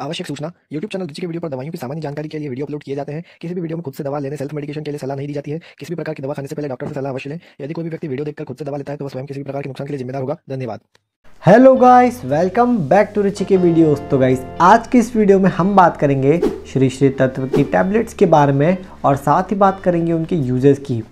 आवश्यक सूचना YouTube channel रुचि के वीडियो पर दवाइयों की सामान्य जानकारी के लिए वीडियो अपलोड किए जाते हैं किसी भी वीडियो में खुद से दवा लेने सेल्फ मेडिकेशन के लिए सलाह नहीं दी जाती है किसी भी प्रकार की दवा खाने से पहले डॉक्टर से सलाह अवश्य लें यदि कोई भी व्यक्ति वीडियो देखकर खुद से दवा लेता है तो स्वयं किसी प्रकार के नुकसान के लिए जिम्मेदार होगा धन्यवाद hello guys welcome back to Ruchi के वीडियो तो गाइस आज की इस वीडियो में हम बात करेंगे श्री श्री तत्व की टैबलेट्स के बारे में और साथ ही बात करेंगे उनके यूजर्स की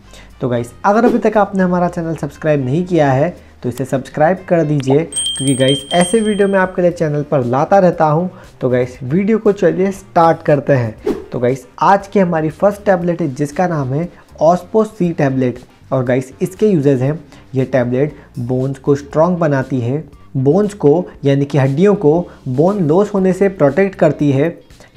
तो गाइस अगर अभी तक आपने हमारा चैनल सब्सक्राइब नहीं किया है तो इसे सब्सक्राइब कर दीजिए क्योंकि गाइस ऐसे वीडियो मैं आपके लिए चैनल पर लाता रहता हूँ तो गाइस वीडियो को चलिए स्टार्ट करते हैं तो गाइस आज की हमारी फर्स्ट टैबलेट है जिसका नाम है ऑस्पो सी टैबलेट और गाइस इसके यूजेज हैं यह टैबलेट बोन्स को स्ट्रॉन्ग बनाती है बोन्स को यानी कि हड्डियों को बोन लॉस होने से प्रोटेक्ट करती है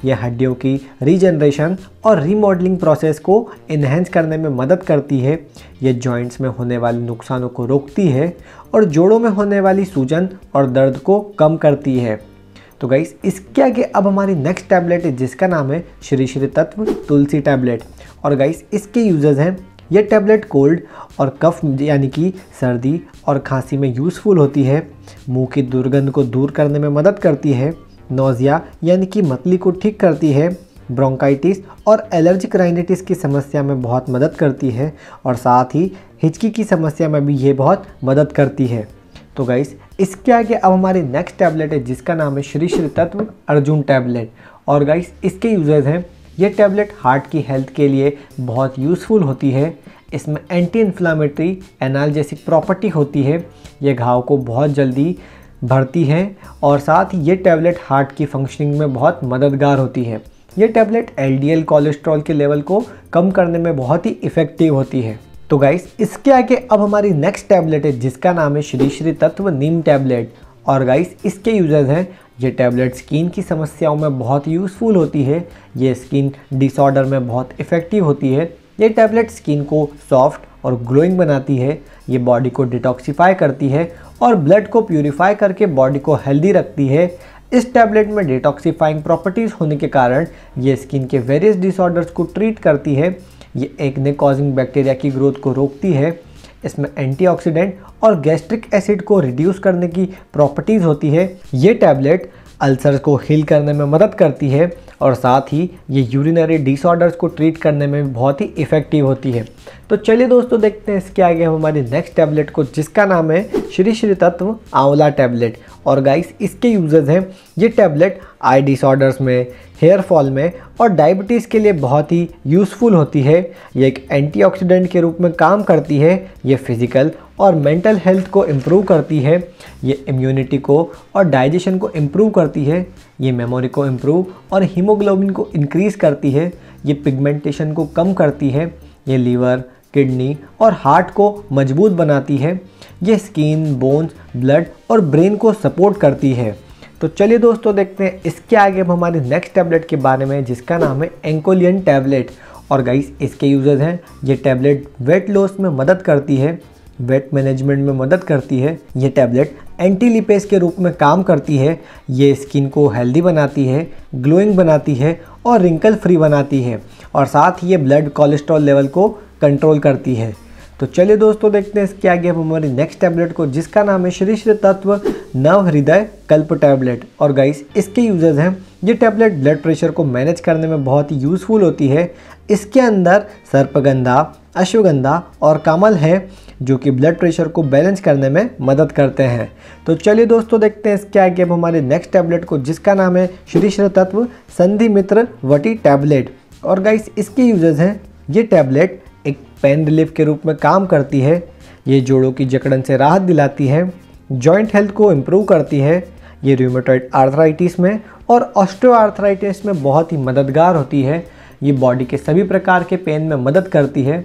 ये हड्डियों की रीजनरेशन और रीमॉडलिंग प्रोसेस को इन्हेंस करने में मदद करती है ये जॉइंट्स में होने वाले नुकसानों को रोकती है और जोड़ों में होने वाली सूजन और दर्द को कम करती है तो गाइस इसके आगे अब हमारी नेक्स्ट टैबलेट है जिसका नाम है श्री श्री तत्व तुलसी टैबलेट और गाइस इसके यूजर्स हैं यह टैबलेट कोल्ड और कफ यानी कि सर्दी और खांसी में यूज़फुल होती है मुंह की दुर्गंध को दूर करने में मदद करती है नोज़िया यानी कि मतली को ठीक करती है ब्रोंकाइटिस और एलर्जिक राइनेटिस की समस्या में बहुत मदद करती है और साथ ही हिचकी की समस्या में भी ये बहुत मदद करती है तो गाइस इसके आगे अब हमारे नेक्स्ट टैबलेट है जिसका नाम है श्री श्री तत्व अर्जुन टैबलेट और गाइस इसके यूजर्स हैं ये टैबलेट हार्ट की हेल्थ के लिए बहुत यूज़फुल होती है इसमें एंटी इन्फ्लामेटरी एनाल प्रॉपर्टी होती है ये घाव को बहुत जल्दी भरती हैं और साथ ही ये टैबलेट हार्ट की फंक्शनिंग में बहुत मददगार होती है ये टैबलेट एल कोलेस्ट्रॉल के लेवल को कम करने में बहुत ही इफ़ेक्टिव होती है तो गाइस इसके आगे अब हमारी नेक्स्ट टैबलेट है जिसका नाम है श्री श्री तत्व नीम टैबलेट और गाइस इसके यूजर्स हैं ये टैबलेट स्किन की समस्याओं में बहुत यूज़फुल होती है ये स्किन डिसऑर्डर में बहुत इफ़ेक्टिव होती है ये टैबलेट स्किन को सॉफ्ट और ग्लोइंग बनाती है ये बॉडी को डिटॉक्सीफाई करती है और ब्लड को प्योरीफाई करके बॉडी को हेल्दी रखती है इस टैबलेट में डिटॉक्सीफाइंग प्रॉपर्टीज़ होने के कारण ये स्किन के वेरियस डिसऑर्डर्स को ट्रीट करती है ये एक ने कॉजिंग बैक्टीरिया की ग्रोथ को रोकती है इसमें एंटीऑक्सीडेंट और गैस्ट्रिक एसिड को रिड्यूस करने की प्रॉपर्टीज़ होती है ये टैबलेट अल्सर को हील करने में मदद करती है और साथ ही ये यूरिनरी डिसऑर्डर्स को ट्रीट करने में भी बहुत ही इफ़ेक्टिव होती है तो चलिए दोस्तों देखते हैं इसके आगे हमारी नेक्स्ट टैबलेट को जिसका नाम है श्री श्री तत्व आंवला टैबलेट और गाइस इसके यूजेज हैं ये टैबलेट आई डिसऑर्डर्स में हेयर फॉल में और डायबिटीज़ के लिए बहुत ही यूज़फुल होती है ये एक एंटीऑक्सीडेंट के रूप में काम करती है ये फिज़िकल और मेंटल हेल्थ को इम्प्रूव करती है ये इम्यूनिटी को और डाइजेशन को इम्प्रूव करती है ये मेमोरी को इम्प्रूव और हीमोग्लोबिन को इनक्रीज करती है ये पिगमेंटेशन को कम करती है ये लीवर किडनी और हार्ट को मजबूत बनाती है ये स्किन बोन्स ब्लड और ब्रेन को सपोर्ट करती है तो चलिए दोस्तों देखते हैं इसके आगे अब हमारे नेक्स्ट टैबलेट के बारे में जिसका नाम है एंकोलियन टैबलेट और गाइस इसके यूजर्स हैं ये टैबलेट वेट लॉस में मदद करती है वेट मैनेजमेंट में मदद करती है ये टैबलेट एंटी लिपेस के रूप में काम करती है ये स्किन को हेल्दी बनाती है ग्लोइंग बनाती है और रिंकल फ्री बनाती है और साथ ही ये ब्लड कोलेस्ट्रॉल लेवल को कंट्रोल करती है तो चलिए दोस्तों देखते हैं इसके आगे हम हमारी नेक्स्ट टैबलेट को जिसका नाम है श्री श्री तत्व नव हृदय कल्प टैबलेट और गाइस इसके यूजर्स हैं ये टैबलेट ब्लड प्रेशर को मैनेज करने में बहुत ही यूज़फुल होती है इसके अंदर सर्पगंधा अश्वगंधा और कमल है जो कि ब्लड प्रेशर को बैलेंस करने में मदद करते हैं तो चलिए दोस्तों देखते हैं इसके आगे अब हमारे नेक्स्ट टैबलेट को जिसका नाम है श्री श्र तत्व संधि मित्र वटी टैबलेट और गाइस इसके यूजेज हैं ये टैबलेट एक पेन रिलीफ के रूप में काम करती है ये जोड़ों की जकड़न से राहत दिलाती है जॉइंट हेल्थ को इम्प्रूव करती है ये रूमोटॉइड आर्थराइटिस में और ऑस्टोआर्थराइटिस में बहुत ही मददगार होती है ये बॉडी के सभी प्रकार के पेन में मदद करती है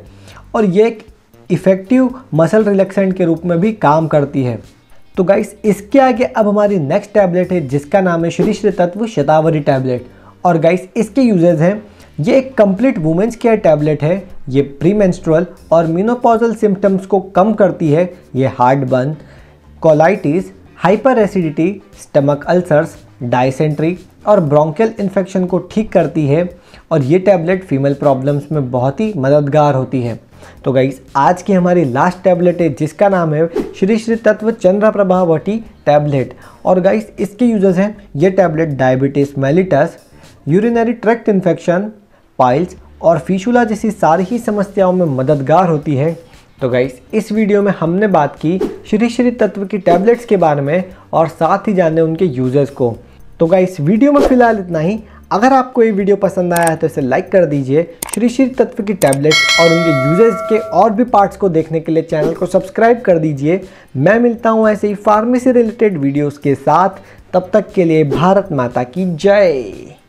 और ये एक इफ़ेक्टिव मसल रिलैक्सेंट के रूप में भी काम करती है तो गाइस इसके आगे अब हमारी नेक्स्ट टैबलेट है जिसका नाम है श्री श्री तत्व शतावरी टैबलेट और गाइस इसके यूजेज हैं ये एक कंप्लीट वुमेंस केयर टैबलेट है ये प्री और मीनोपोजल सिम्टम्स को कम करती है ये heartburn colitis hyperacidity stomach ulcers dysentery और ब्रोंकियल इन्फेक्शन को ठीक करती है और ये टैबलेट फीमेल प्रॉब्लम्स में बहुत ही मददगार होती है तो गाइज आज की हमारी लास्ट टैबलेट है जिसका नाम है श्री श्री तत्व चंद्र प्रभावटी टैबलेट और गाइज इसके यूजर्स हैं ये tablet diabetes mellitus urinary tract infection piles और फिशुला जैसी सारी ही समस्याओं में मददगार होती है तो गाइस इस वीडियो में हमने बात की श्री श्री तत्व की टैबलेट्स के बारे में और साथ ही जाने उनके यूजर्स को तो गाइस वीडियो में फिलहाल इतना ही अगर आपको ये वीडियो पसंद आया है तो इसे लाइक कर दीजिए श्री श्री तत्व की टैबलेट्स और उनके यूजेस के और भी पार्ट्स को देखने के लिए चैनल को सब्सक्राइब कर दीजिए मैं मिलता हूँ ऐसे ही फार्मेसी रिलेटेड वीडियोस के साथ तब तक के लिए भारत माता की जय